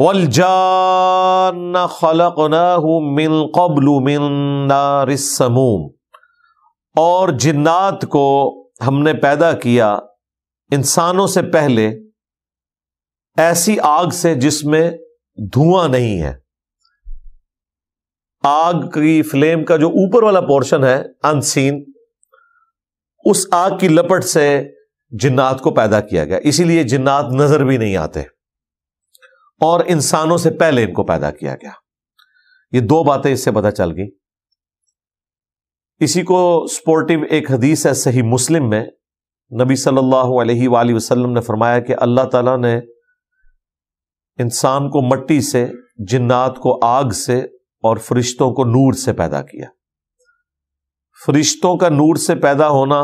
वलजान खलकनाबलूम और जिन्नात को हमने पैदा किया इंसानों से पहले ऐसी आग से जिसमें धुआं नहीं है आग की फ्लेम का जो ऊपर वाला पोर्शन है अनसीन उस आग की लपट से जिन्नात को पैदा किया गया इसीलिए जिन्नात नजर भी नहीं आते और इंसानों से पहले इनको पैदा किया गया ये दो बातें इससे पता चल गई इसी को स्पोर्टिव एक हदीस है सही मुस्लिम में नबी सल्लल्लाहु अलैहि वसल्लम ने फरमाया कि अल्लाह ताला ने इंसान को मट्टी से जिन्नात को आग से और फरिश्तों को नूर से पैदा किया फरिश्तों का नूर से पैदा होना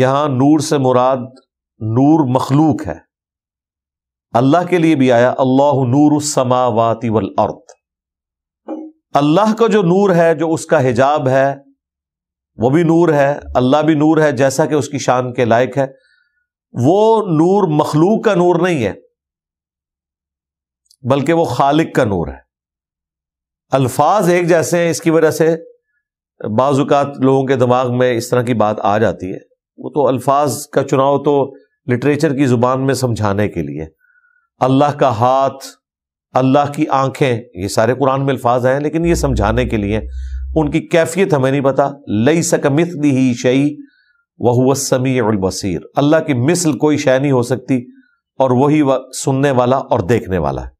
यहां नूर से मुराद नूर मखलूक है अल्लाह के लिए भी आया अल्लाह नूर समावाती वल अर्थ अल्लाह का जो नूर है जो उसका हिजाब है वो भी नूर है अल्लाह भी नूर है जैसा कि उसकी शान के लायक है वो नूर मखलूक का नूर नहीं है बल्कि वो खालिक का नूर है अल्फाज एक जैसे हैं इसकी वजह से बाजुकात लोगों के दिमाग में इस तरह की बात आ जाती है वो तो अल्फाज का चुनाव तो लिटरेचर की ज़ुबान में समझाने के लिए अल्लाह का हाथ अल्लाह की आंखें ये सारे कुरान में अल्फाज हैं लेकिन ये समझाने के लिए उनकी कैफियत हमें नहीं पता लई सकमित ही शई वह समी अल्लाह की मिसल कोई शय नहीं हो सकती और वही सुनने वाला और देखने वाला है